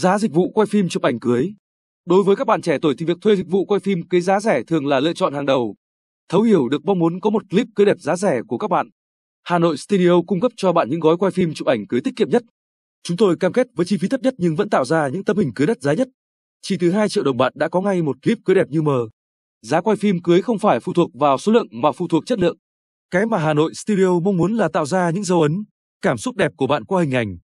Giá dịch vụ quay phim chụp ảnh cưới. Đối với các bạn trẻ tuổi thì việc thuê dịch vụ quay phim cưới giá rẻ thường là lựa chọn hàng đầu. Thấu hiểu được mong muốn có một clip cưới đẹp giá rẻ của các bạn. Hà Nội Studio cung cấp cho bạn những gói quay phim chụp ảnh cưới tiết kiệm nhất. Chúng tôi cam kết với chi phí thấp nhất nhưng vẫn tạo ra những tấm hình cưới đắt giá nhất. Chỉ từ 2 triệu đồng bạn đã có ngay một clip cưới đẹp như mơ Giá quay phim cưới không phải phụ thuộc vào số lượng mà phụ thuộc chất lượng. Cái mà Hà Nội Studio mong muốn là tạo ra những dấu ấn, cảm xúc đẹp của bạn qua hình ảnh.